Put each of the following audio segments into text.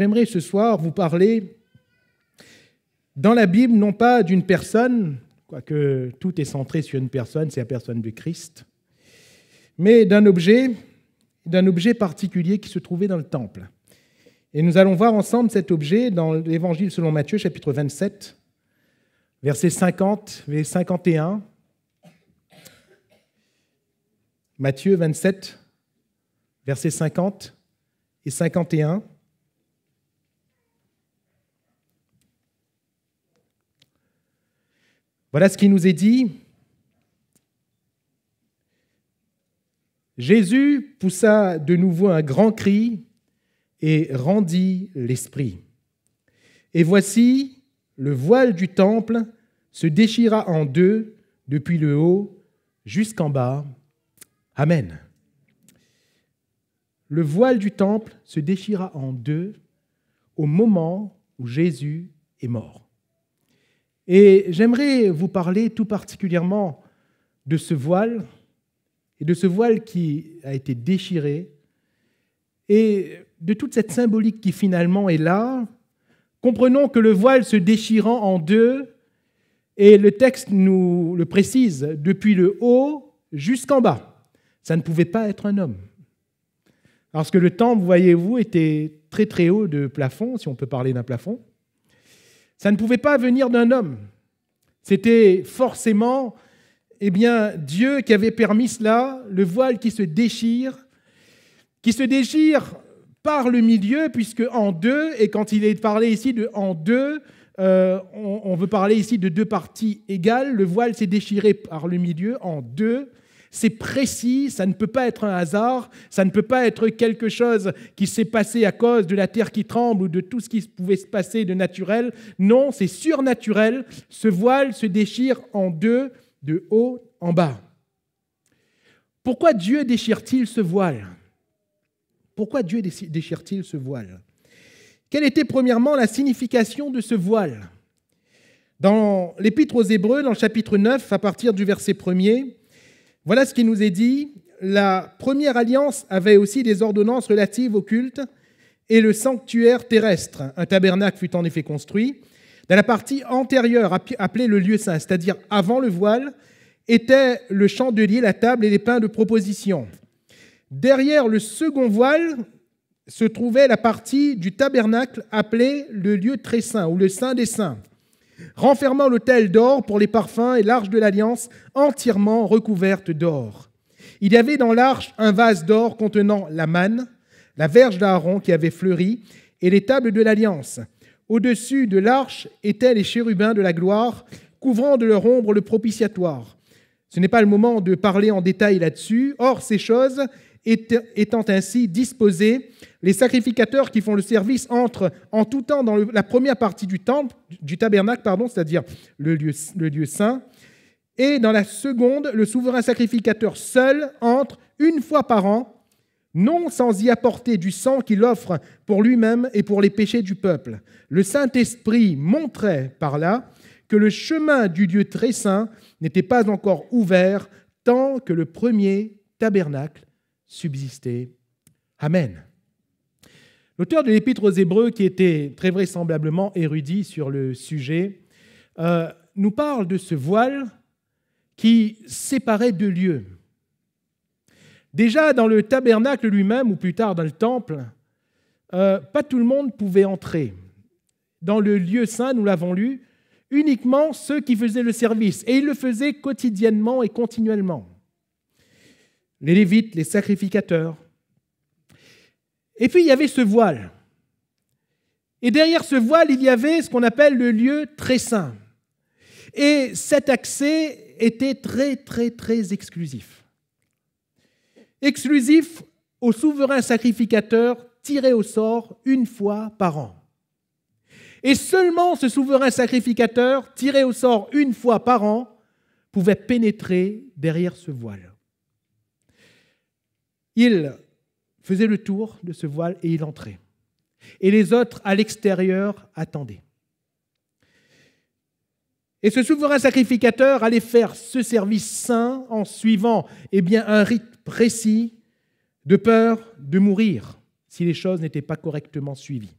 j'aimerais ce soir vous parler dans la Bible, non pas d'une personne, quoique tout est centré sur une personne, c'est la personne du Christ, mais d'un objet, d'un objet particulier qui se trouvait dans le temple. Et nous allons voir ensemble cet objet dans l'Évangile selon Matthieu, chapitre 27, versets 50 et 51. Matthieu 27, versets 50 et 51. Voilà ce qui nous est dit. Jésus poussa de nouveau un grand cri et rendit l'esprit. Et voici, le voile du temple se déchira en deux, depuis le haut jusqu'en bas. Amen. Le voile du temple se déchira en deux au moment où Jésus est mort. Et j'aimerais vous parler tout particulièrement de ce voile, et de ce voile qui a été déchiré, et de toute cette symbolique qui finalement est là. Comprenons que le voile se déchirant en deux, et le texte nous le précise, depuis le haut jusqu'en bas. Ça ne pouvait pas être un homme. Parce que le temple, voyez-vous, était très très haut de plafond, si on peut parler d'un plafond. Ça ne pouvait pas venir d'un homme. C'était forcément eh bien, Dieu qui avait permis cela, le voile qui se déchire, qui se déchire par le milieu, puisque en deux, et quand il est parlé ici de en deux, euh, on, veut parler ici de deux parties égales, le voile s'est déchiré par le milieu en deux, c'est précis, ça ne peut pas être un hasard, ça ne peut pas être quelque chose qui s'est passé à cause de la terre qui tremble ou de tout ce qui pouvait se passer de naturel. Non, c'est surnaturel. Ce voile se déchire en deux, de haut en bas. Pourquoi Dieu déchire-t-il ce voile Pourquoi Dieu déchire-t-il ce voile Quelle était premièrement la signification de ce voile Dans l'épître aux Hébreux, dans le chapitre 9, à partir du verset 1er, voilà ce qui nous est dit. La première alliance avait aussi des ordonnances relatives au culte et le sanctuaire terrestre. Un tabernacle fut en effet construit. Dans la partie antérieure, appelée le lieu saint, c'est-à-dire avant le voile, était le chandelier, la table et les pains de proposition. Derrière le second voile se trouvait la partie du tabernacle appelée le lieu très saint ou le saint des saints renfermant l'autel d'or pour les parfums et l'arche de l'alliance entièrement recouverte d'or. Il y avait dans l'arche un vase d'or contenant la manne, la verge d'Aaron qui avait fleuri, et les tables de l'alliance. Au-dessus de l'arche étaient les chérubins de la gloire, couvrant de leur ombre le propitiatoire. Ce n'est pas le moment de parler en détail là-dessus. Or, ces choses étant ainsi disposées, les sacrificateurs qui font le service entrent en tout temps dans la première partie du temple, du tabernacle, pardon, c'est-à-dire le lieu, le lieu saint. Et dans la seconde, le souverain sacrificateur seul entre une fois par an, non sans y apporter du sang qu'il offre pour lui-même et pour les péchés du peuple. Le Saint-Esprit montrait par là que le chemin du Dieu très saint n'était pas encore ouvert tant que le premier tabernacle subsistait. Amen. L'auteur de l'Épître aux Hébreux, qui était très vraisemblablement érudit sur le sujet, euh, nous parle de ce voile qui séparait deux lieux. Déjà dans le tabernacle lui-même, ou plus tard dans le temple, euh, pas tout le monde pouvait entrer. Dans le lieu saint, nous l'avons lu, uniquement ceux qui faisaient le service, et ils le faisaient quotidiennement et continuellement. Les Lévites, les sacrificateurs, et puis il y avait ce voile. Et derrière ce voile, il y avait ce qu'on appelle le lieu très saint. Et cet accès était très, très, très exclusif. Exclusif au souverain sacrificateur tiré au sort une fois par an. Et seulement ce souverain sacrificateur, tiré au sort une fois par an, pouvait pénétrer derrière ce voile. Il faisait le tour de ce voile et il entrait. Et les autres à l'extérieur attendaient. Et ce souverain sacrificateur allait faire ce service saint en suivant eh bien, un rite précis de peur de mourir si les choses n'étaient pas correctement suivies.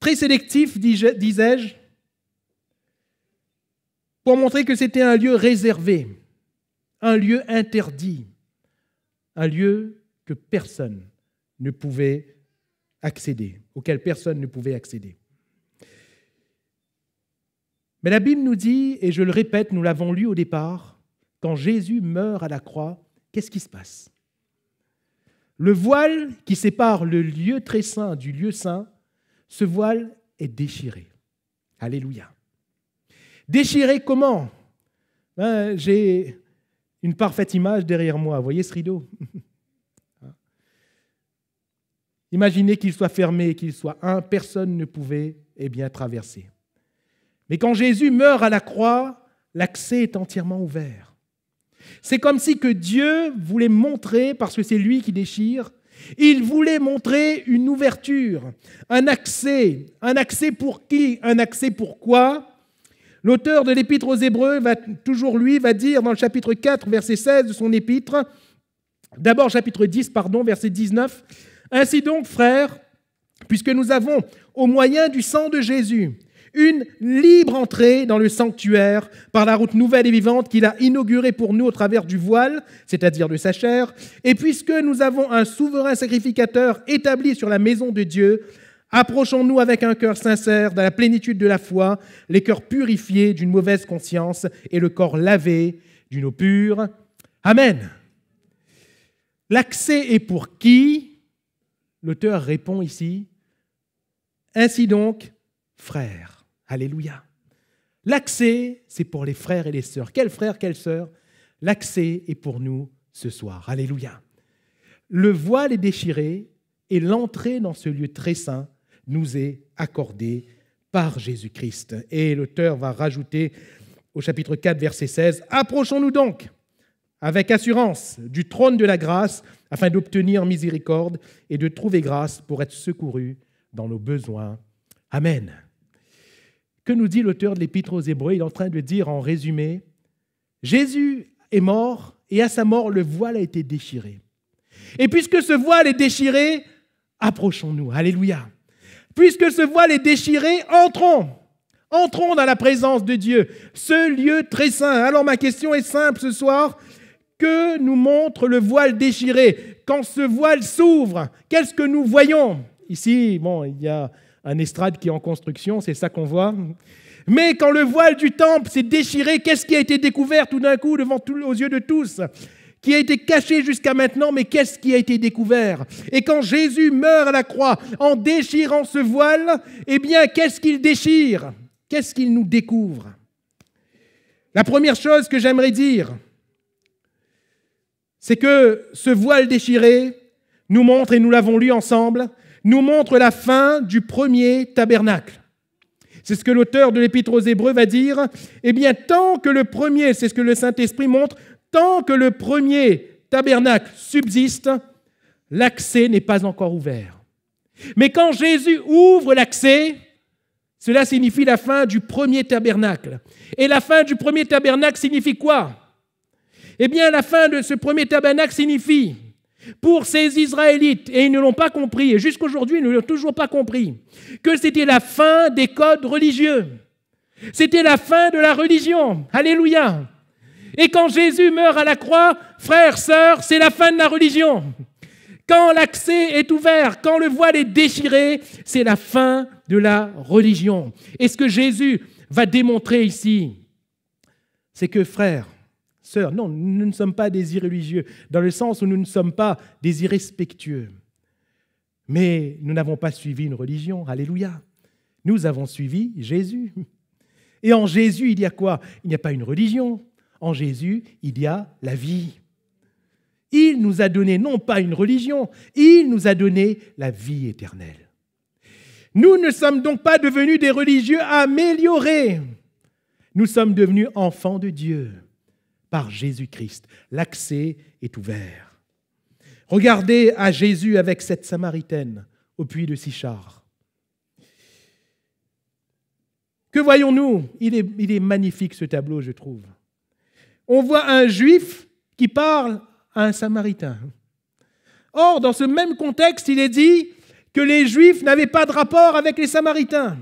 Très sélectif, disais-je, pour montrer que c'était un lieu réservé, un lieu interdit, un lieu que personne ne pouvait accéder, auquel personne ne pouvait accéder. Mais la Bible nous dit, et je le répète, nous l'avons lu au départ, quand Jésus meurt à la croix, qu'est-ce qui se passe Le voile qui sépare le lieu très saint du lieu saint, ce voile est déchiré. Alléluia. Déchiré comment ben, J'ai une parfaite image derrière moi. voyez ce rideau Imaginez qu'il soit fermé, qu'il soit un, personne ne pouvait eh bien, traverser. Mais quand Jésus meurt à la croix, l'accès est entièrement ouvert. C'est comme si que Dieu voulait montrer, parce que c'est lui qui déchire, il voulait montrer une ouverture, un accès. Un accès pour qui Un accès pour quoi L'auteur de l'épître aux Hébreux, va, toujours lui, va dire dans le chapitre 4, verset 16 de son épître, d'abord chapitre 10, pardon, verset 19, Ainsi donc, frères, puisque nous avons, au moyen du sang de Jésus, une libre entrée dans le sanctuaire par la route nouvelle et vivante qu'il a inaugurée pour nous au travers du voile, c'est-à-dire de sa chair, et puisque nous avons un souverain sacrificateur établi sur la maison de Dieu, Approchons-nous avec un cœur sincère dans la plénitude de la foi, les cœurs purifiés d'une mauvaise conscience et le corps lavé d'une eau pure. Amen. L'accès est pour qui L'auteur répond ici. Ainsi donc, frères. Alléluia. L'accès, c'est pour les frères et les sœurs. Quels frères, quelles sœurs L'accès est pour nous ce soir. Alléluia. Le voile est déchiré et l'entrée dans ce lieu très saint nous est accordé par Jésus-Christ. Et l'auteur va rajouter au chapitre 4, verset 16, Approchons-nous donc avec assurance du trône de la grâce afin d'obtenir miséricorde et de trouver grâce pour être secourus dans nos besoins. Amen. Que nous dit l'auteur de l'épître aux Hébreux Il est en train de dire en résumé, Jésus est mort et à sa mort le voile a été déchiré. Et puisque ce voile est déchiré, approchons-nous. Alléluia. Puisque ce voile est déchiré, entrons. Entrons dans la présence de Dieu, ce lieu très saint. Alors ma question est simple ce soir. Que nous montre le voile déchiré Quand ce voile s'ouvre, qu'est-ce que nous voyons Ici, bon, il y a un estrade qui est en construction, c'est ça qu'on voit. Mais quand le voile du temple s'est déchiré, qu'est-ce qui a été découvert tout d'un coup devant aux yeux de tous qui a été caché jusqu'à maintenant, mais qu'est-ce qui a été découvert Et quand Jésus meurt à la croix en déchirant ce voile, eh bien, qu'est-ce qu'il déchire Qu'est-ce qu'il nous découvre La première chose que j'aimerais dire, c'est que ce voile déchiré nous montre, et nous l'avons lu ensemble, nous montre la fin du premier tabernacle. C'est ce que l'auteur de l'Épître aux Hébreux va dire. Eh bien, tant que le premier, c'est ce que le Saint-Esprit montre, Tant que le premier tabernacle subsiste, l'accès n'est pas encore ouvert. Mais quand Jésus ouvre l'accès, cela signifie la fin du premier tabernacle. Et la fin du premier tabernacle signifie quoi Eh bien, la fin de ce premier tabernacle signifie, pour ces Israélites, et ils ne l'ont pas compris, et jusqu'aujourd'hui, ils ne l'ont toujours pas compris, que c'était la fin des codes religieux. C'était la fin de la religion. Alléluia. Et quand Jésus meurt à la croix, frères, sœurs, c'est la fin de la religion. Quand l'accès est ouvert, quand le voile est déchiré, c'est la fin de la religion. Et ce que Jésus va démontrer ici, c'est que frères, sœurs, non, nous ne sommes pas des irréligieux. dans le sens où nous ne sommes pas des irrespectueux. Mais nous n'avons pas suivi une religion, alléluia. Nous avons suivi Jésus. Et en Jésus, il y a quoi Il n'y a pas une religion, en Jésus, il y a la vie. Il nous a donné non pas une religion, il nous a donné la vie éternelle. Nous ne sommes donc pas devenus des religieux améliorés. Nous sommes devenus enfants de Dieu par Jésus-Christ. L'accès est ouvert. Regardez à Jésus avec cette Samaritaine au puits de Sichar. Que voyons-nous il est, il est magnifique ce tableau, je trouve on voit un juif qui parle à un samaritain. Or, dans ce même contexte, il est dit que les juifs n'avaient pas de rapport avec les samaritains.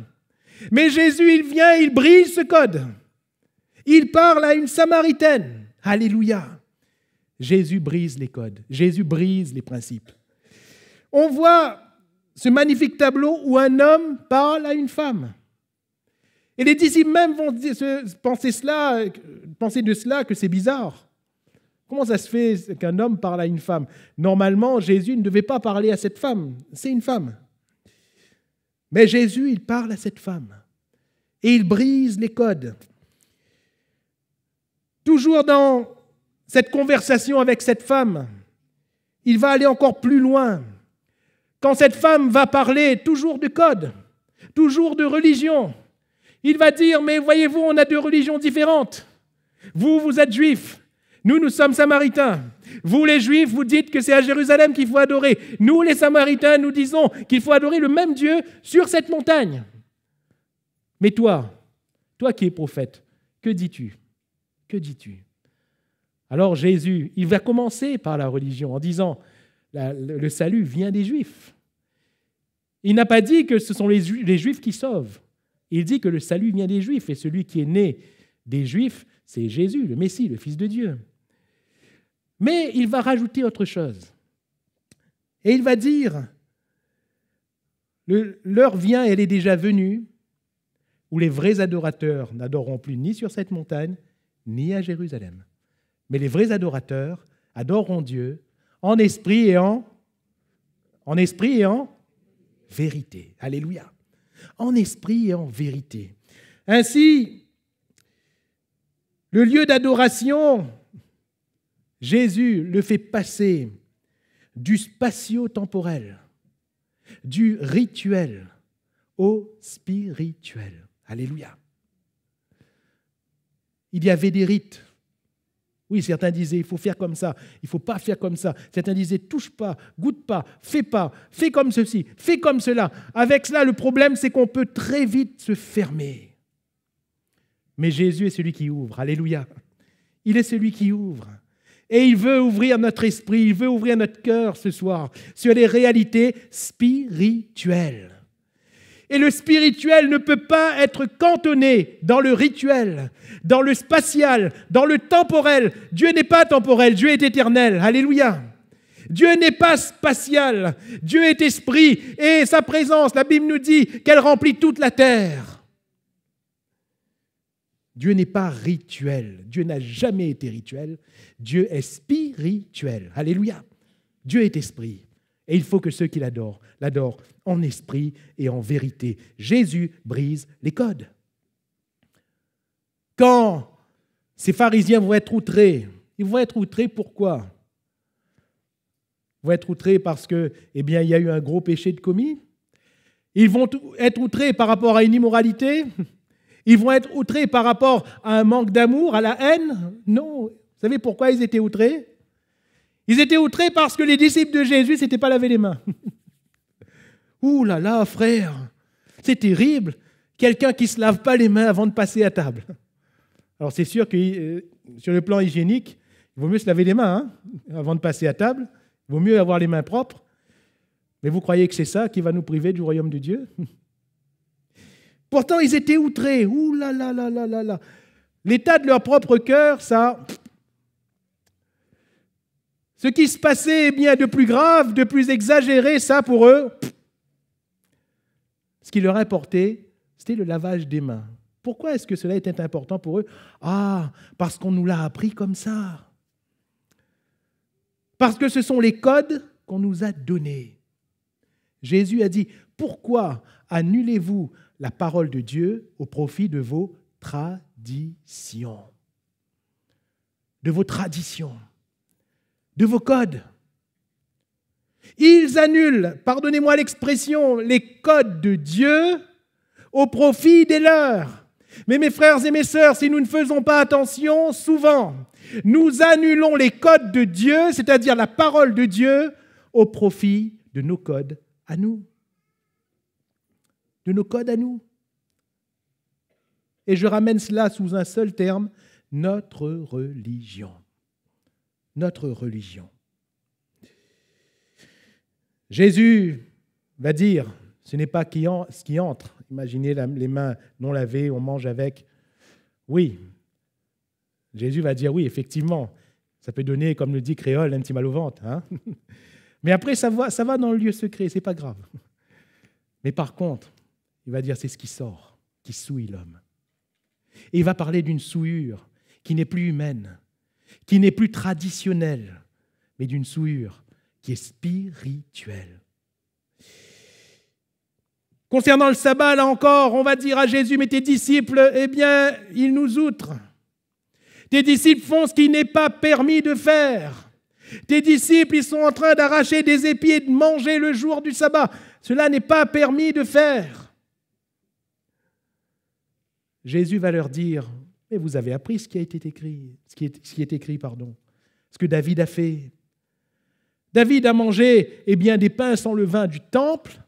Mais Jésus, il vient, il brise ce code. Il parle à une samaritaine. Alléluia. Jésus brise les codes. Jésus brise les principes. On voit ce magnifique tableau où un homme parle à une femme. Et les disciples même vont penser, cela, penser de cela que c'est bizarre. Comment ça se fait qu'un homme parle à une femme Normalement, Jésus ne devait pas parler à cette femme. C'est une femme. Mais Jésus, il parle à cette femme. Et il brise les codes. Toujours dans cette conversation avec cette femme, il va aller encore plus loin. Quand cette femme va parler toujours de code, toujours de religion, il va dire, mais voyez-vous, on a deux religions différentes. Vous, vous êtes juifs. Nous, nous sommes samaritains. Vous, les juifs, vous dites que c'est à Jérusalem qu'il faut adorer. Nous, les samaritains, nous disons qu'il faut adorer le même Dieu sur cette montagne. Mais toi, toi qui es prophète, que dis-tu Que dis-tu Alors Jésus, il va commencer par la religion en disant, le salut vient des juifs. Il n'a pas dit que ce sont les juifs qui sauvent. Il dit que le salut vient des Juifs et celui qui est né des Juifs, c'est Jésus, le Messie, le Fils de Dieu. Mais il va rajouter autre chose. Et il va dire, l'heure vient, elle est déjà venue, où les vrais adorateurs n'adoreront plus ni sur cette montagne, ni à Jérusalem. Mais les vrais adorateurs adoreront Dieu en esprit et en, en esprit et en vérité. Alléluia en esprit et en vérité. Ainsi, le lieu d'adoration, Jésus le fait passer du spatio-temporel, du rituel au spirituel. Alléluia. Il y avait des rites oui, certains disaient, il faut faire comme ça, il ne faut pas faire comme ça. Certains disaient, touche pas, goûte pas, fais pas, fais comme ceci, fais comme cela. Avec cela, le problème, c'est qu'on peut très vite se fermer. Mais Jésus est celui qui ouvre. Alléluia. Il est celui qui ouvre. Et il veut ouvrir notre esprit, il veut ouvrir notre cœur ce soir sur les réalités spirituelles. Et le spirituel ne peut pas être cantonné dans le rituel, dans le spatial, dans le temporel. Dieu n'est pas temporel, Dieu est éternel. Alléluia. Dieu n'est pas spatial, Dieu est esprit et sa présence, la Bible nous dit qu'elle remplit toute la terre. Dieu n'est pas rituel, Dieu n'a jamais été rituel, Dieu est spirituel. Alléluia. Dieu est esprit. Et il faut que ceux qui l'adorent l'adorent en esprit et en vérité. Jésus brise les codes. Quand ces pharisiens vont être outrés, ils vont être outrés pourquoi Ils vont être outrés parce que, eh bien, il y a eu un gros péché de commis. Ils vont être outrés par rapport à une immoralité. Ils vont être outrés par rapport à un manque d'amour, à la haine. Non. Vous savez pourquoi ils étaient outrés ils étaient outrés parce que les disciples de Jésus ne s'étaient pas lavé les mains. Ouh là là, frère, c'est terrible. Quelqu'un qui ne se lave pas les mains avant de passer à table. Alors c'est sûr que euh, sur le plan hygiénique, il vaut mieux se laver les mains hein, avant de passer à table. Il vaut mieux avoir les mains propres. Mais vous croyez que c'est ça qui va nous priver du royaume de Dieu Pourtant, ils étaient outrés. Ouh là là là là là là. L'état de leur propre cœur, ça, ce qui se passait, eh bien, de plus grave, de plus exagéré, ça pour eux, ce qui leur importait, c'était le lavage des mains. Pourquoi est-ce que cela était important pour eux Ah, parce qu'on nous l'a appris comme ça. Parce que ce sont les codes qu'on nous a donnés. Jésus a dit, pourquoi annulez-vous la parole de Dieu au profit de vos traditions De vos traditions de vos codes. Ils annulent, pardonnez-moi l'expression, les codes de Dieu au profit des leurs. Mais mes frères et mes sœurs, si nous ne faisons pas attention, souvent, nous annulons les codes de Dieu, c'est-à-dire la parole de Dieu, au profit de nos codes à nous. De nos codes à nous. Et je ramène cela sous un seul terme, notre religion notre religion. Jésus va dire, ce n'est pas ce qui entre. Imaginez les mains non lavées, on mange avec. Oui, Jésus va dire oui, effectivement. Ça peut donner, comme le dit Créole, un petit mal au ventre. Hein Mais après, ça va, ça va dans le lieu secret, c'est pas grave. Mais par contre, il va dire c'est ce qui sort, qui souille l'homme. Et il va parler d'une souillure qui n'est plus humaine, qui n'est plus traditionnel, mais d'une souillure qui est spirituelle. Concernant le sabbat, là encore, on va dire à Jésus, mais tes disciples, eh bien, ils nous outrent. Tes disciples font ce qui n'est pas permis de faire. Tes disciples, ils sont en train d'arracher des épis et de manger le jour du sabbat. Cela n'est pas permis de faire. Jésus va leur dire, mais vous avez appris ce qui a été écrit, ce qui est, écrit, pardon, ce que David a fait. David a mangé eh bien, des pains sans vin du temple,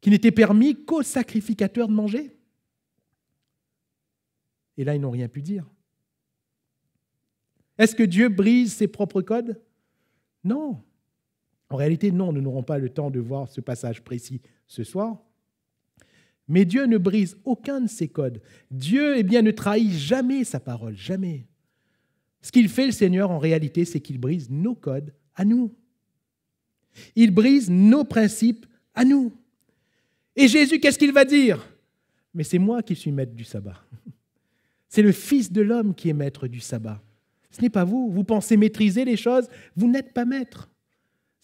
qui n'était permis qu'aux sacrificateurs de manger. Et là, ils n'ont rien pu dire. Est-ce que Dieu brise ses propres codes Non. En réalité, non, nous n'aurons pas le temps de voir ce passage précis ce soir. Mais Dieu ne brise aucun de ses codes. Dieu eh bien, ne trahit jamais sa parole, jamais. Ce qu'il fait, le Seigneur, en réalité, c'est qu'il brise nos codes à nous. Il brise nos principes à nous. Et Jésus, qu'est-ce qu'il va dire Mais c'est moi qui suis maître du sabbat. C'est le Fils de l'homme qui est maître du sabbat. Ce n'est pas vous. Vous pensez maîtriser les choses, vous n'êtes pas maître.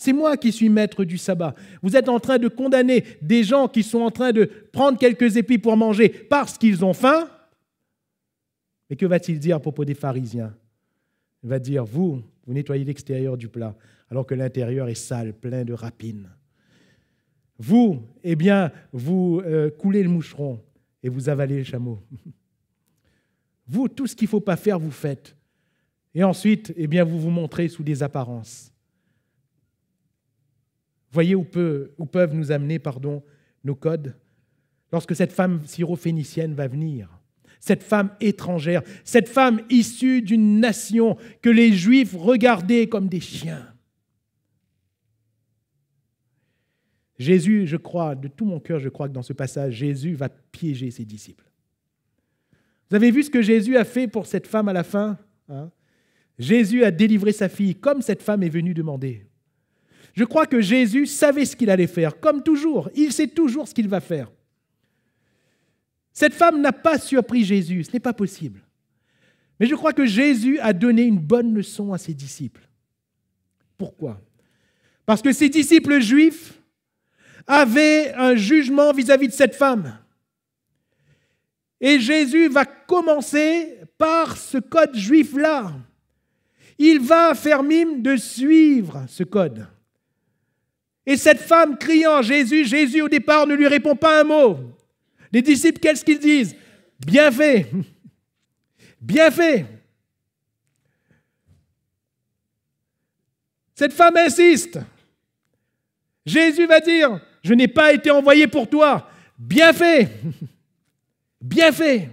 C'est moi qui suis maître du sabbat. Vous êtes en train de condamner des gens qui sont en train de prendre quelques épis pour manger parce qu'ils ont faim. Et que va-t-il dire à propos des pharisiens Il va dire, vous, vous nettoyez l'extérieur du plat, alors que l'intérieur est sale, plein de rapines. Vous, eh bien, vous euh, coulez le moucheron et vous avalez le chameau. Vous, tout ce qu'il ne faut pas faire, vous faites. Et ensuite, eh bien, vous vous montrez sous des apparences. Voyez où, peuvent nous amener pardon, nos codes lorsque cette femme syrophénicienne va venir, cette femme étrangère, cette femme issue d'une nation que les Juifs regardaient comme des chiens. Jésus, je crois, de tout mon cœur, je crois que dans ce passage, Jésus va piéger ses disciples. Vous avez vu ce que Jésus a fait pour cette femme à la fin hein Jésus a délivré sa fille, comme cette femme est venue demander. Je crois que Jésus savait ce qu'il allait faire, comme toujours. Il sait toujours ce qu'il va faire. Cette femme n'a pas surpris Jésus, ce n'est pas possible. Mais je crois que Jésus a donné une bonne leçon à ses disciples. Pourquoi Parce que ses disciples juifs avaient un jugement vis-à-vis de cette femme. Et Jésus va commencer par ce code juif-là. Il va faire mime de suivre ce code. Et cette femme criant Jésus, Jésus au départ ne lui répond pas un mot. Les disciples, qu'est-ce qu'ils disent Bien fait. Bien fait. Cette femme insiste. Jésus va dire, je n'ai pas été envoyé pour toi. Bien fait. Bien fait.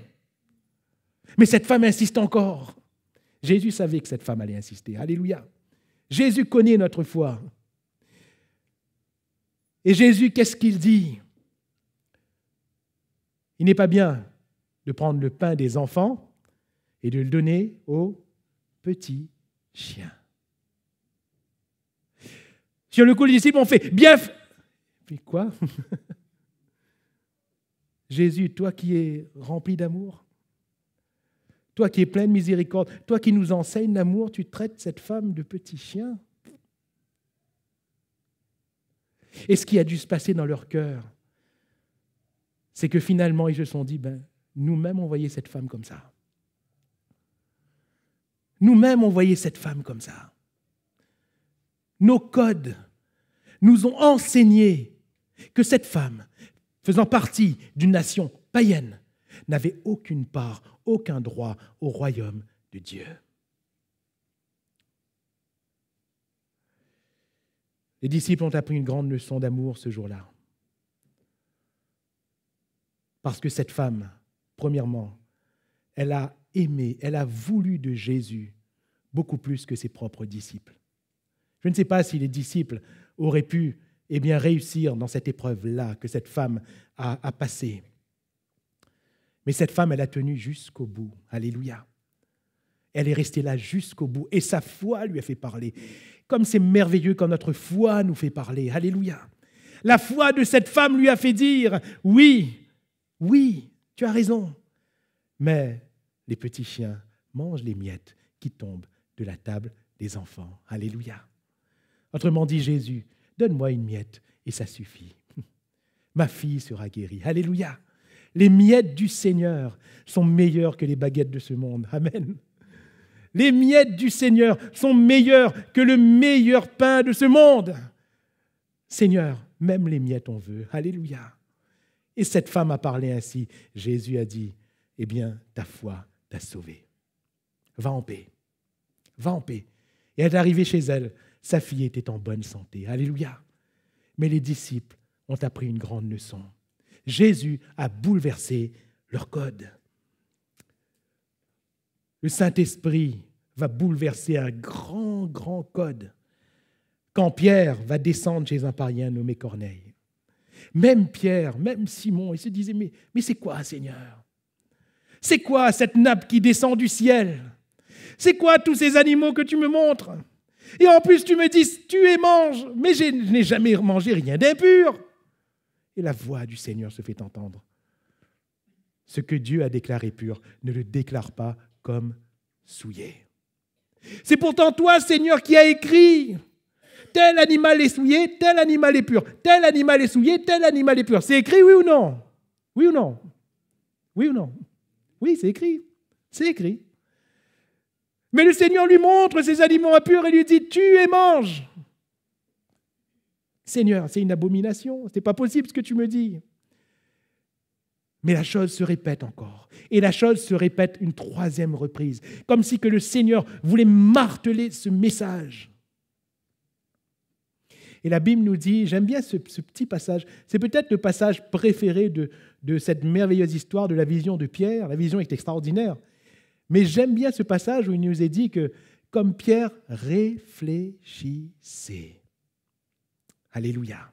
Mais cette femme insiste encore. Jésus savait que cette femme allait insister. Alléluia. Jésus connaît notre foi. Et Jésus, qu'est-ce qu'il dit Il n'est pas bien de prendre le pain des enfants et de le donner aux petits chiens. Sur le coup, les disciples ont fait Bief !»« Puis quoi Jésus, toi qui es rempli d'amour, toi qui es plein de miséricorde, toi qui nous enseignes l'amour, tu traites cette femme de petit chien. Et ce qui a dû se passer dans leur cœur, c'est que finalement, ils se sont dit, ben, nous-mêmes, on voyait cette femme comme ça. Nous-mêmes, on voyait cette femme comme ça. Nos codes nous ont enseigné que cette femme, faisant partie d'une nation païenne, n'avait aucune part, aucun droit au royaume de Dieu. Les disciples ont appris une grande leçon d'amour ce jour-là. Parce que cette femme, premièrement, elle a aimé, elle a voulu de Jésus beaucoup plus que ses propres disciples. Je ne sais pas si les disciples auraient pu eh bien, réussir dans cette épreuve-là que cette femme a, a passée. Mais cette femme, elle a tenu jusqu'au bout. Alléluia. Elle est restée là jusqu'au bout et sa foi lui a fait parler. Comme c'est merveilleux quand notre foi nous fait parler. Alléluia. La foi de cette femme lui a fait dire, oui, oui, tu as raison. Mais les petits chiens mangent les miettes qui tombent de la table des enfants. Alléluia. Autrement dit, Jésus, donne-moi une miette et ça suffit. Ma fille sera guérie. Alléluia. Les miettes du Seigneur sont meilleures que les baguettes de ce monde. Amen. Les miettes du Seigneur sont meilleures que le meilleur pain de ce monde. Seigneur, même les miettes on veut. Alléluia. Et cette femme a parlé ainsi. Jésus a dit, eh bien, ta foi t'a sauvée. Va en paix. Va en paix. Et elle est arrivée chez elle. Sa fille était en bonne santé. Alléluia. Mais les disciples ont appris une grande leçon. Jésus a bouleversé leur code. Le Saint-Esprit va bouleverser un grand, grand code quand Pierre va descendre chez un parien nommé Corneille. Même Pierre, même Simon, ils se disaient, mais, mais c'est quoi, Seigneur C'est quoi cette nappe qui descend du ciel C'est quoi tous ces animaux que tu me montres Et en plus, tu me dis, tu es mange, mais je n'ai jamais mangé rien d'impur. Et la voix du Seigneur se fait entendre. Ce que Dieu a déclaré pur, ne le déclare pas comme souillé. C'est pourtant toi, Seigneur, qui as écrit tel animal est souillé, tel animal est pur, tel animal est souillé, tel animal est pur. C'est écrit, oui ou non Oui ou non Oui ou non Oui, c'est écrit. C'est écrit. Mais le Seigneur lui montre ses aliments impurs et lui dit Tue et mange. Seigneur, c'est une abomination, Ce n'est pas possible ce que tu me dis. Mais la chose se répète encore. Et la chose se répète une troisième reprise. Comme si que le Seigneur voulait marteler ce message. Et la Bible nous dit, j'aime bien ce, petit passage, c'est peut-être le passage préféré de, cette merveilleuse histoire de la vision de Pierre. La vision est extraordinaire. Mais j'aime bien ce passage où il nous est dit que, comme Pierre, réfléchissait. Alléluia.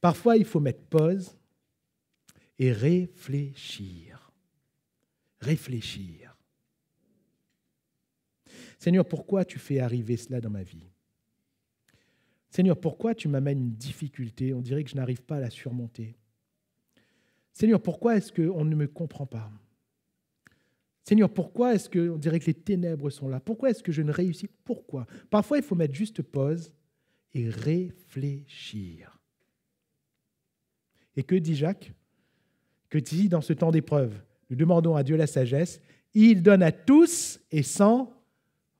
Parfois, il faut mettre pause et réfléchir. Réfléchir. Seigneur, pourquoi tu fais arriver cela dans ma vie Seigneur, pourquoi tu m'amènes une difficulté On dirait que je n'arrive pas à la surmonter. Seigneur, pourquoi est-ce qu'on ne me comprend pas Seigneur, pourquoi est-ce qu'on dirait que les ténèbres sont là Pourquoi est-ce que je ne réussis Pourquoi Parfois, il faut mettre juste pause et réfléchir. Et que dit Jacques que si dans ce temps d'épreuve, nous demandons à Dieu la sagesse, il donne à tous et sans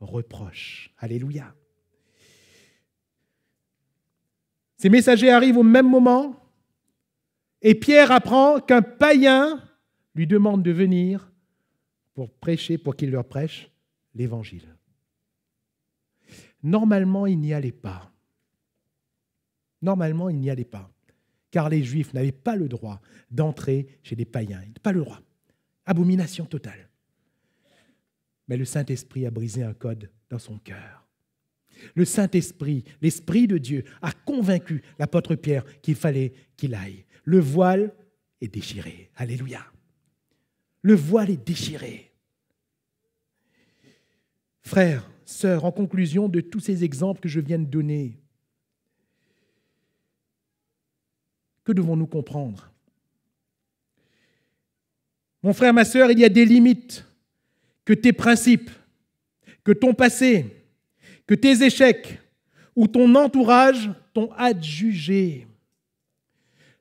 reproche. Alléluia. Ces messagers arrivent au même moment et Pierre apprend qu'un païen lui demande de venir pour prêcher, pour qu'il leur prêche l'évangile. Normalement, il n'y allait pas. Normalement, il n'y allait pas car les Juifs n'avaient pas le droit d'entrer chez les païens. Pas le droit. Abomination totale. Mais le Saint-Esprit a brisé un code dans son cœur. Le Saint-Esprit, l'Esprit de Dieu, a convaincu l'apôtre Pierre qu'il fallait qu'il aille. Le voile est déchiré. Alléluia. Le voile est déchiré. Frères, sœurs, en conclusion de tous ces exemples que je viens de donner, Que devons-nous comprendre Mon frère, ma sœur, il y a des limites que tes principes, que ton passé, que tes échecs ou ton entourage t'ont adjugé.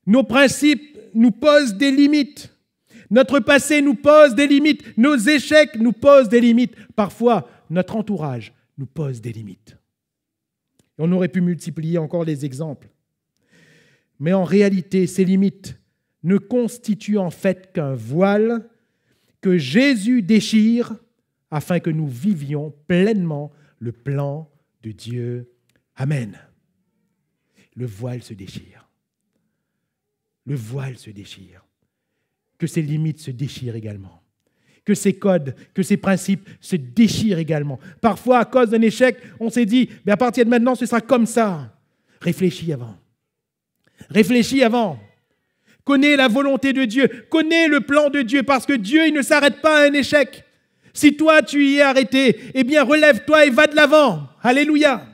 Nos principes nous posent des limites. Notre passé nous pose des limites. Nos échecs nous posent des limites. Parfois, notre entourage nous pose des limites. On aurait pu multiplier encore les exemples mais en réalité, ces limites ne constituent en fait qu'un voile que Jésus déchire afin que nous vivions pleinement le plan de Dieu. Amen. Le voile se déchire. Le voile se déchire. Que ces limites se déchirent également. Que ces codes, que ces principes se déchirent également. Parfois, à cause d'un échec, on s'est dit, mais à partir de maintenant, ce sera comme ça. Réfléchis avant. Réfléchis avant. Connais la volonté de Dieu. Connais le plan de Dieu parce que Dieu, il ne s'arrête pas à un échec. Si toi, tu y es arrêté, eh bien, relève-toi et va de l'avant. Alléluia.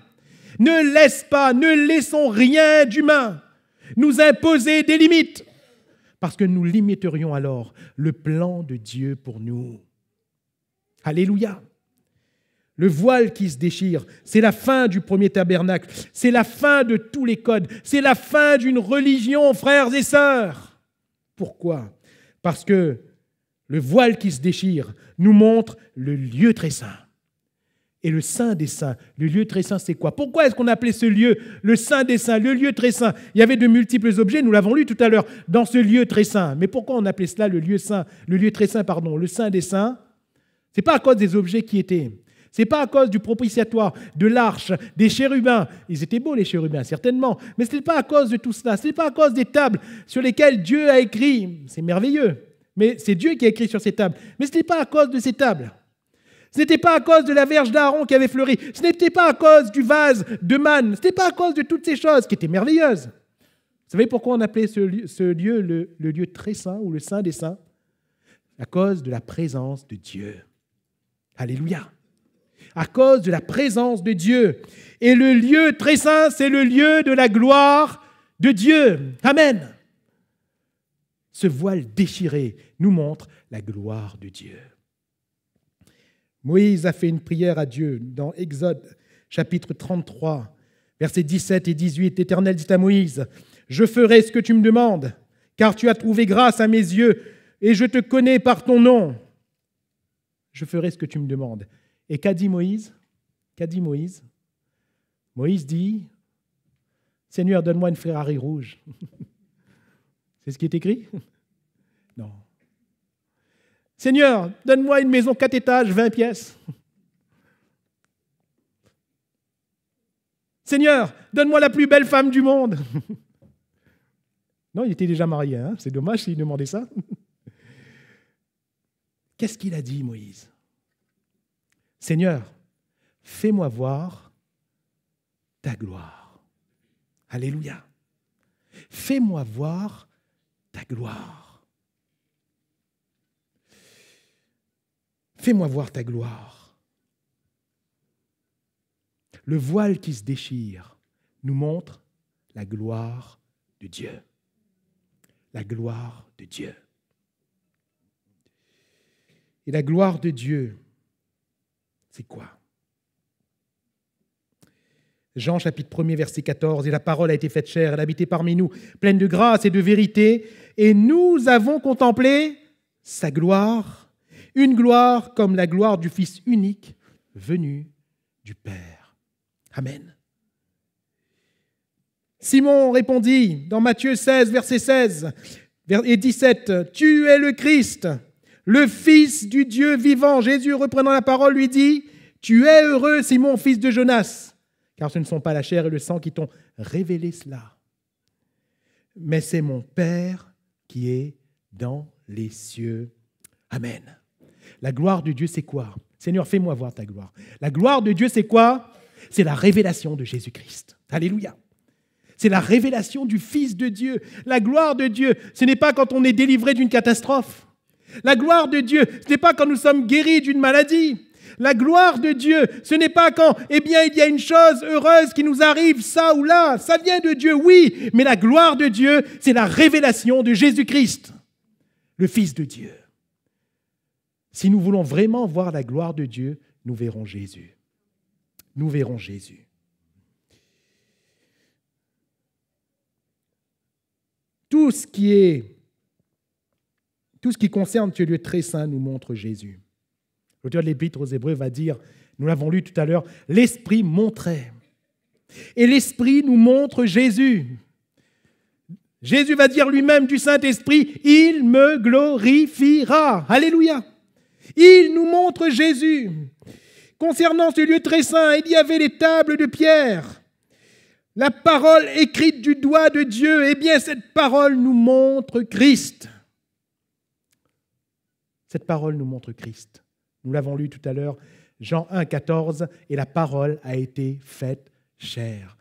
Ne laisse pas, ne laissons rien d'humain nous imposer des limites parce que nous limiterions alors le plan de Dieu pour nous. Alléluia le voile qui se déchire, c'est la fin du premier tabernacle, c'est la fin de tous les codes, c'est la fin d'une religion, frères et sœurs. Pourquoi Parce que le voile qui se déchire nous montre le lieu très saint. Et le Saint des Saints, le lieu très saint, c'est quoi Pourquoi est-ce qu'on appelait ce lieu le Saint des Saints, le lieu très saint Il y avait de multiples objets, nous l'avons lu tout à l'heure, dans ce lieu très saint. Mais pourquoi on appelait cela le lieu saint, le lieu très saint, pardon, le Saint des Saints C'est pas à cause des objets qui étaient, n'est pas à cause du propitiatoire, de l'arche, des chérubins. Ils étaient beaux, les chérubins, certainement. Mais ce n'est pas à cause de tout cela. Ce n'est pas à cause des tables sur lesquelles Dieu a écrit. C'est merveilleux. Mais c'est Dieu qui a écrit sur ces tables. Mais ce n'est pas à cause de ces tables. Ce n'était pas à cause de la verge d'Aaron qui avait fleuri. Ce n'était pas à cause du vase de manne. Ce n'était pas à cause de toutes ces choses qui étaient merveilleuses. Vous savez pourquoi on appelait ce lieu, le lieu très saint ou le saint des saints À cause de la présence de Dieu. Alléluia à cause de la présence de Dieu. Et le lieu très saint, c'est le lieu de la gloire de Dieu. Amen. Ce voile déchiré nous montre la gloire de Dieu. Moïse a fait une prière à Dieu dans Exode chapitre 33, versets 17 et 18. L'Éternel dit à Moïse, Je ferai ce que tu me demandes, car tu as trouvé grâce à mes yeux, et je te connais par ton nom. Je ferai ce que tu me demandes. Et qu'a dit Moïse Qu'a Moïse Moïse dit Seigneur, donne-moi une Ferrari rouge. C'est ce qui est écrit Non. Seigneur, donne-moi une maison quatre étages, 20 pièces. Seigneur, donne-moi la plus belle femme du monde. Non, il était déjà marié, hein. c'est dommage s'il demandait ça. Qu'est-ce qu'il a dit, Moïse Seigneur, fais-moi voir ta gloire. Alléluia. Fais-moi voir ta gloire. Fais-moi voir ta gloire. Le voile qui se déchire nous montre la gloire de Dieu. La gloire de Dieu. Et la gloire de Dieu c'est quoi Jean chapitre 1 verset 14, et la parole a été faite chair elle habitait parmi nous, pleine de grâce et de vérité, et nous avons contemplé sa gloire, une gloire comme la gloire du Fils unique venu du Père. Amen. Simon répondit dans Matthieu 16 verset 16 et 17, Tu es le Christ, le Fils du Dieu vivant, Jésus reprenant la parole, lui dit, Tu es heureux, Simon, fils de Jonas, car ce ne sont pas la chair et le sang qui t'ont révélé cela, mais c'est mon Père qui est dans les cieux. Amen. La gloire de Dieu, c'est quoi Seigneur, fais-moi voir ta gloire. La gloire de Dieu, c'est quoi C'est la révélation de Jésus-Christ. Alléluia. C'est la révélation du Fils de Dieu. La gloire de Dieu, ce n'est pas quand on est délivré d'une catastrophe. La gloire de Dieu, ce n'est pas quand nous sommes guéris d'une maladie. La gloire de Dieu, ce n'est pas quand, eh bien, il y a une chose heureuse qui nous arrive, ça ou là. Ça vient de Dieu, oui, mais la gloire de Dieu, c'est la révélation de Jésus-Christ, le Fils de Dieu. Si nous voulons vraiment voir la gloire de Dieu, nous verrons Jésus. Nous verrons Jésus. Tout ce qui est tout ce qui concerne ce lieu très saint nous montre Jésus. L'auteur de l'Épître aux Hébreux va dire, nous l'avons lu tout à l'heure, l'Esprit montrait. Et l'Esprit nous montre Jésus. Jésus va dire lui-même du Saint-Esprit, il me glorifiera. Alléluia. Il nous montre Jésus. Concernant ce lieu très saint, il y avait les tables de pierre, la parole écrite du doigt de Dieu. Eh bien, cette parole nous montre Christ. Cette parole nous montre Christ. Nous l'avons lu tout à l'heure, Jean 1, 14, et la parole a été faite chair.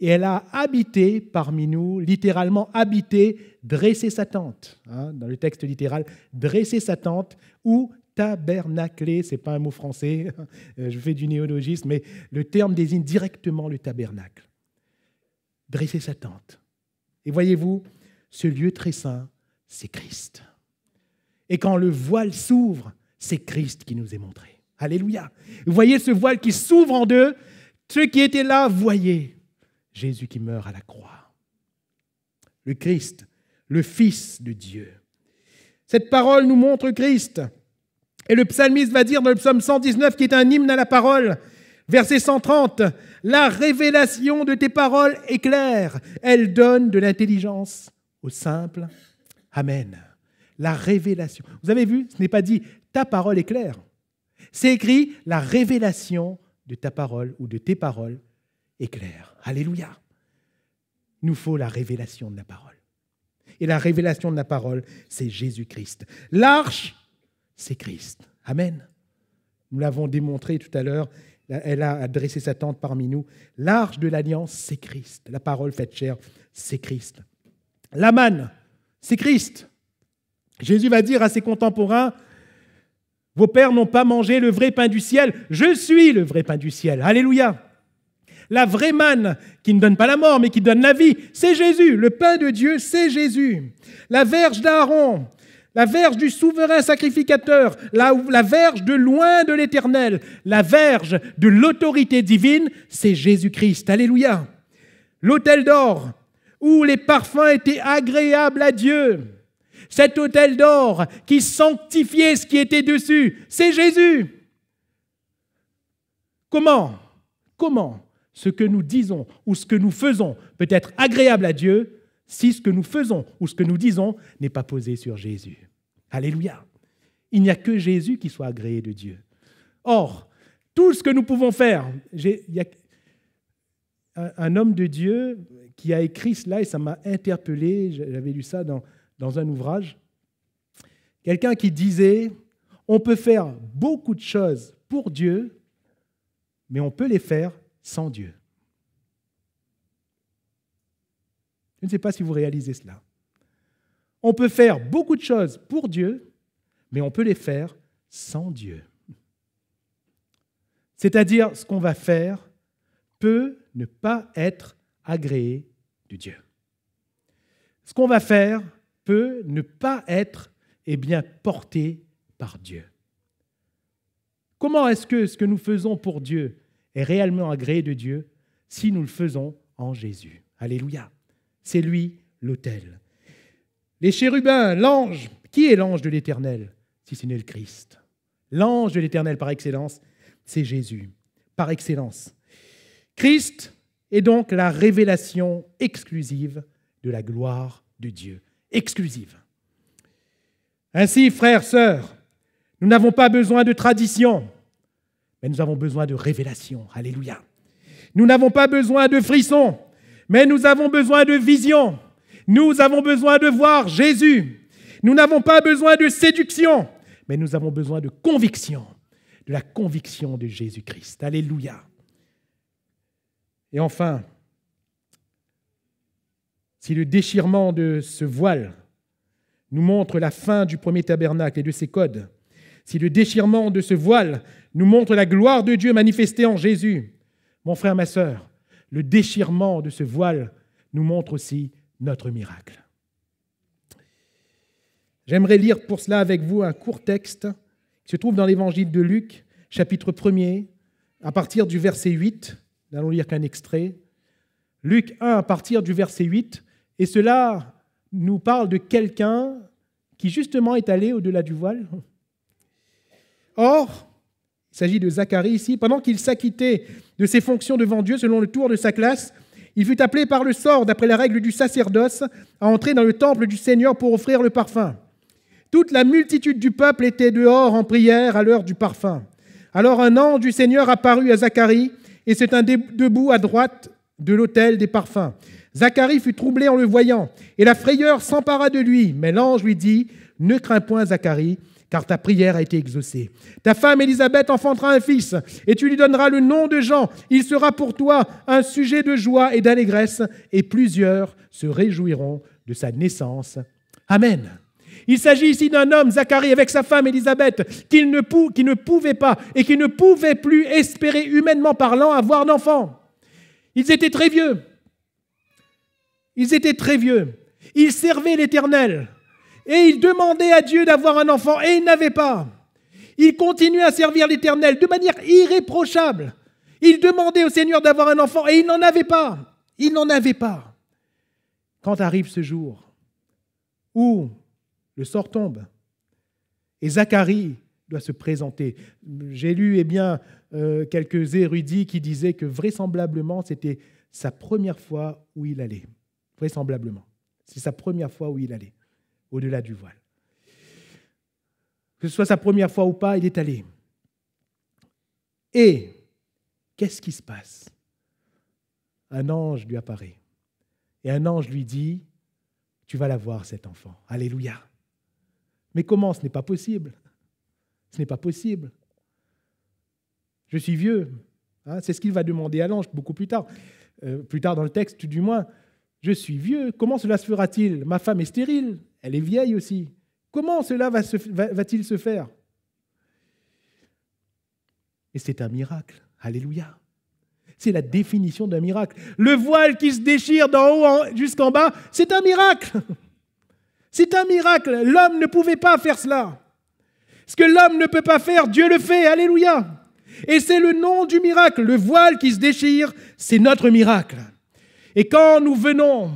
Et elle a habité parmi nous, littéralement habité, dressé sa tente. Hein, dans le texte littéral, dressé sa tente ou tabernaclé, c'est pas un mot français, euh, je fais du néologisme, mais le terme désigne directement le tabernacle. Dresser sa tente. Et voyez-vous, ce lieu très saint, c'est Christ. Et quand le voile s'ouvre, c'est Christ qui nous est montré. Alléluia. Vous voyez ce voile qui s'ouvre en deux. Ceux qui étaient là, voyez Jésus qui meurt à la croix. Le Christ, le Fils de Dieu. Cette parole nous montre Christ. Et le psalmiste va dire dans le psaume 119, qui est un hymne à la parole, verset 130, La révélation de tes paroles est claire, elle donne de l'intelligence aux simples. Amen la révélation. Vous avez vu, ce n'est pas dit ta parole est claire. C'est écrit la révélation de ta parole ou de tes paroles est claire. Alléluia. Nous faut la révélation de la parole. Et la révélation de la parole, c'est Jésus-Christ. L'arche, c'est Christ. Amen. Nous l'avons démontré tout à l'heure. Elle a dressé sa tente parmi nous. L'arche de l'alliance, c'est Christ. La parole faite chair, c'est Christ. La manne, c'est Christ. Jésus va dire à ses contemporains, vos pères n'ont pas mangé le vrai pain du ciel, je suis le vrai pain du ciel. Alléluia. La vraie manne qui ne donne pas la mort, mais qui donne la vie, c'est Jésus. Le pain de Dieu, c'est Jésus. La verge d'Aaron, la verge du souverain sacrificateur, la, verge de loin de l'éternel, la verge de l'autorité divine, c'est Jésus-Christ. Alléluia. L'autel d'or, où les parfums étaient agréables à Dieu cet autel d'or qui sanctifiait ce qui était dessus, c'est Jésus. Comment Comment ce que nous disons ou ce que nous faisons peut être agréable à Dieu si ce que nous faisons ou ce que nous disons n'est pas posé sur Jésus Alléluia. Il n'y a que Jésus qui soit agréé de Dieu. Or, tout ce que nous pouvons faire, il un homme de Dieu qui a écrit cela et ça m'a interpellé, j'avais lu ça dans, dans un ouvrage, quelqu'un qui disait, on peut faire beaucoup de choses pour Dieu, mais on peut les faire sans Dieu. Je ne sais pas si vous réalisez cela. On peut faire beaucoup de choses pour Dieu, mais on peut les faire sans Dieu. C'est-à-dire, ce qu'on va faire peut ne pas être agréé de Dieu. Ce qu'on va faire ne pas être et eh bien, porté par Dieu. Comment est-ce que ce que nous faisons pour Dieu est réellement agréé de Dieu si nous le faisons en Jésus Alléluia. C'est lui l'autel. Les chérubins, l'ange, qui est l'ange de l'Éternel si ce n'est le Christ L'ange de l'Éternel par excellence, c'est Jésus, par excellence. Christ est donc la révélation exclusive de la gloire de Dieu exclusive. Ainsi, frères, sœurs, nous n'avons pas besoin de tradition, mais nous avons besoin de révélation. Alléluia. Nous n'avons pas besoin de frissons, mais nous avons besoin de vision. Nous avons besoin de voir Jésus. Nous n'avons pas besoin de séduction, mais nous avons besoin de conviction, de la conviction de Jésus-Christ. Alléluia. Et enfin, si le déchirement de ce voile nous montre la fin du premier tabernacle et de ses codes, si le déchirement de ce voile nous montre la gloire de Dieu manifestée en Jésus, mon frère, ma sœur, le déchirement de ce voile nous montre aussi notre miracle. J'aimerais lire pour cela avec vous un court texte qui se trouve dans l'évangile de Luc, chapitre 1er, à partir du verset 8. Allons lire qu'un extrait. Luc 1, à partir du verset 8, et cela nous parle de quelqu'un qui justement est allé au-delà du voile. Or, il s'agit de Zacharie ici, pendant qu'il s'acquittait de ses fonctions devant Dieu selon le tour de sa classe, il fut appelé par le sort, d'après la règle du sacerdoce, à entrer dans le temple du Seigneur pour offrir le parfum. Toute la multitude du peuple était dehors en prière à l'heure du parfum. Alors un ange du Seigneur apparut à Zacharie et c'est un debout à droite de l'autel des parfums. Zacharie fut troublé en le voyant, et la frayeur s'empara de lui. Mais l'ange lui dit, Ne crains point, Zacharie, car ta prière a été exaucée. Ta femme Élisabeth enfantera un fils, et tu lui donneras le nom de Jean. Il sera pour toi un sujet de joie et d'allégresse, et plusieurs se réjouiront de sa naissance. Amen. Il s'agit ici d'un homme, Zacharie, avec sa femme Élisabeth, qui ne, pouvait pas et qui ne pouvait plus espérer humainement parlant avoir d'enfant. Ils étaient très vieux. Ils étaient très vieux. Ils servaient l'Éternel. Et ils demandaient à Dieu d'avoir un enfant et ils n'avaient pas. Ils continuaient à servir l'Éternel de manière irréprochable. Ils demandaient au Seigneur d'avoir un enfant et ils n'en avaient pas. Ils n'en avaient pas. Quand arrive ce jour où le sort tombe et Zacharie doit se présenter. J'ai lu eh bien, euh, quelques érudits qui disaient que vraisemblablement c'était sa première fois où il allait vraisemblablement. C'est sa première fois où il allait, au-delà du voile. Que ce soit sa première fois ou pas, il est allé. Et qu'est-ce qui se passe Un ange lui apparaît. Et un ange lui dit, tu vas la voir, cet enfant. Alléluia. Mais comment Ce n'est pas possible. Ce n'est pas possible. Je suis vieux. Hein, c'est ce qu'il va demander à l'ange beaucoup plus tard. Euh, plus tard dans le texte, du moins. Je suis vieux, comment cela se fera-t-il Ma femme est stérile, elle est vieille aussi. Comment cela va-t-il se, faire Et c'est un miracle. Alléluia. C'est la définition d'un miracle. Le voile qui se déchire d'en haut jusqu'en bas, c'est un miracle. C'est un miracle. L'homme ne pouvait pas faire cela. Ce que l'homme ne peut pas faire, Dieu le fait. Alléluia. Et c'est le nom du miracle. Le voile qui se déchire, c'est notre miracle. Et quand nous venons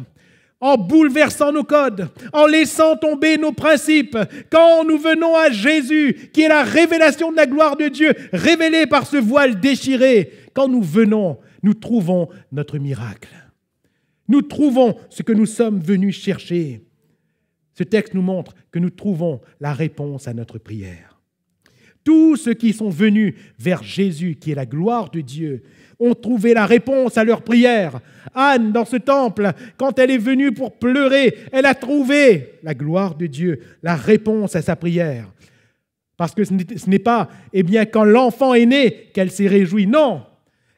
en bouleversant nos codes, en laissant tomber nos principes, quand nous venons à Jésus, qui est la révélation de la gloire de Dieu, révélée par ce voile déchiré, quand nous venons, nous trouvons notre miracle. Nous trouvons ce que nous sommes venus chercher. Ce texte nous montre que nous trouvons la réponse à notre prière. Tous ceux qui sont venus vers Jésus, qui est la gloire de Dieu, ont trouvé la réponse à leur prière. Anne, dans ce temple, quand elle est venue pour pleurer, elle a trouvé la gloire de Dieu, la réponse à sa prière. Parce que ce n'est pas, eh bien, quand l'enfant est né qu'elle s'est réjouie. Non,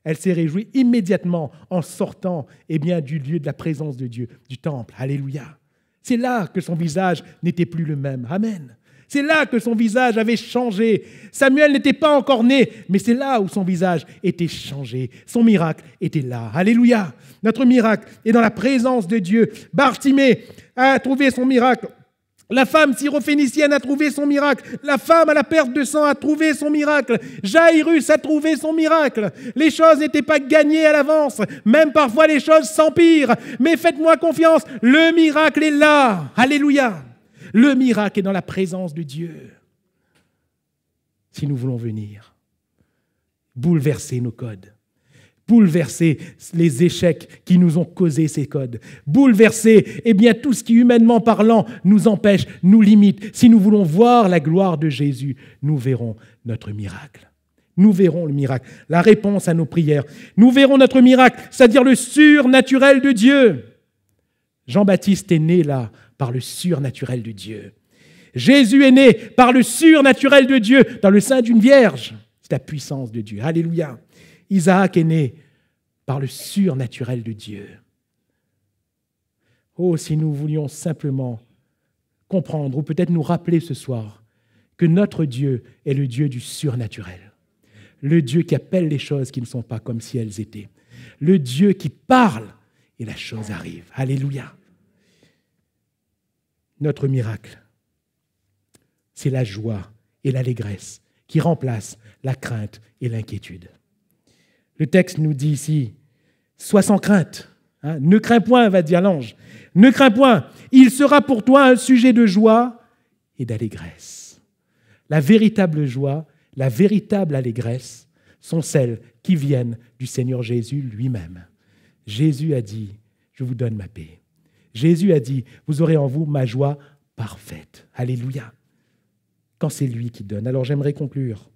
elle s'est réjouie immédiatement en sortant, eh bien, du lieu de la présence de Dieu, du temple. Alléluia. C'est là que son visage n'était plus le même. Amen. C'est là que son visage avait changé. Samuel n'était pas encore né, mais c'est là où son visage était changé. Son miracle était là. Alléluia. Notre miracle est dans la présence de Dieu. Bartimée a trouvé son miracle. La femme syrophénicienne a trouvé son miracle. La femme à la perte de sang a trouvé son miracle. Jairus a trouvé son miracle. Les choses n'étaient pas gagnées à l'avance. Même parfois les choses s'empirent. Mais faites-moi confiance, le miracle est là. Alléluia. Le miracle est dans la présence de Dieu. Si nous voulons venir, bouleverser nos codes, bouleverser les échecs qui nous ont causé ces codes, bouleverser eh bien, tout ce qui, humainement parlant, nous empêche, nous limite. Si nous voulons voir la gloire de Jésus, nous verrons notre miracle. Nous verrons le miracle, la réponse à nos prières. Nous verrons notre miracle, c'est-à-dire le surnaturel de Dieu. Jean-Baptiste est né là, par le surnaturel de Dieu. Jésus est né par le surnaturel de Dieu dans le sein d'une vierge. C'est la puissance de Dieu. Alléluia. Isaac est né par le surnaturel de Dieu. Oh, si nous voulions simplement comprendre, ou peut-être nous rappeler ce soir, que notre Dieu est le Dieu du surnaturel, le Dieu qui appelle les choses qui ne sont pas comme si elles étaient, le Dieu qui parle et la chose arrive. Alléluia notre miracle. C'est la joie et l'allégresse qui remplacent la crainte et l'inquiétude. Le texte nous dit ici, sois sans crainte. Hein. ne crains point, va dire l'ange. Ne crains point, il sera pour toi un sujet de joie et d'allégresse. La véritable joie, la véritable allégresse sont celles qui viennent du Seigneur Jésus lui-même. Jésus a dit, je vous donne ma paix. Jésus a dit, vous aurez en vous ma joie parfaite. Alléluia. Quand c'est lui qui donne. Alors j'aimerais conclure,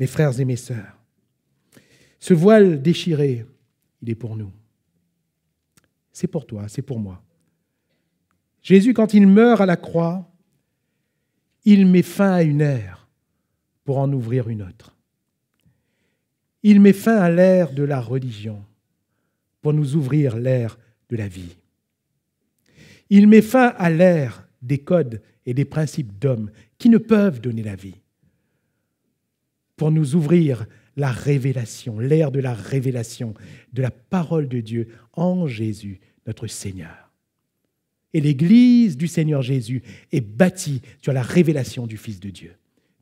mes frères et mes sœurs. Ce voile déchiré, il est pour nous. C'est pour toi, c'est pour moi. Jésus, quand il meurt à la croix, il met fin à une ère pour en ouvrir une autre. Il met fin à l'ère de la religion pour nous ouvrir l'ère de la vie. Il met fin à l'ère des codes et des principes d'hommes qui ne peuvent donner la vie pour nous ouvrir la révélation, l'ère de la révélation de la parole de Dieu en Jésus, notre Seigneur. Et l'Église du Seigneur Jésus est bâtie sur la révélation du Fils de Dieu.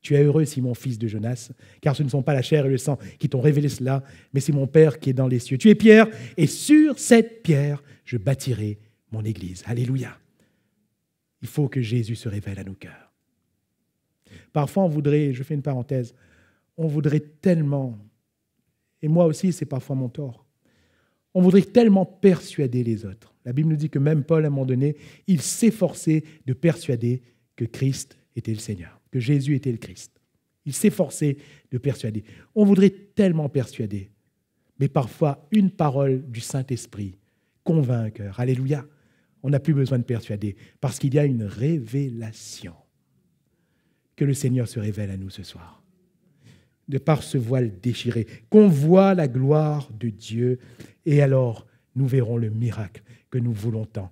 Tu es heureux, si mon fils de Jonas, car ce ne sont pas la chair et le sang qui t'ont révélé cela, mais c'est mon Père qui est dans les cieux. Tu es Pierre, et sur cette pierre, je bâtirai mon Église. Alléluia. Il faut que Jésus se révèle à nos cœurs. Parfois, on voudrait, je fais une parenthèse, on voudrait tellement, et moi aussi c'est parfois mon tort, on voudrait tellement persuader les autres. La Bible nous dit que même Paul, à un moment donné, il s'efforçait de persuader que Christ était le Seigneur, que Jésus était le Christ. Il s'efforçait de persuader. On voudrait tellement persuader, mais parfois une parole du Saint-Esprit convainc Alléluia. On n'a plus besoin de persuader parce qu'il y a une révélation. Que le Seigneur se révèle à nous ce soir. De par ce voile déchiré, qu'on voit la gloire de Dieu et alors nous verrons le miracle que nous voulons tant.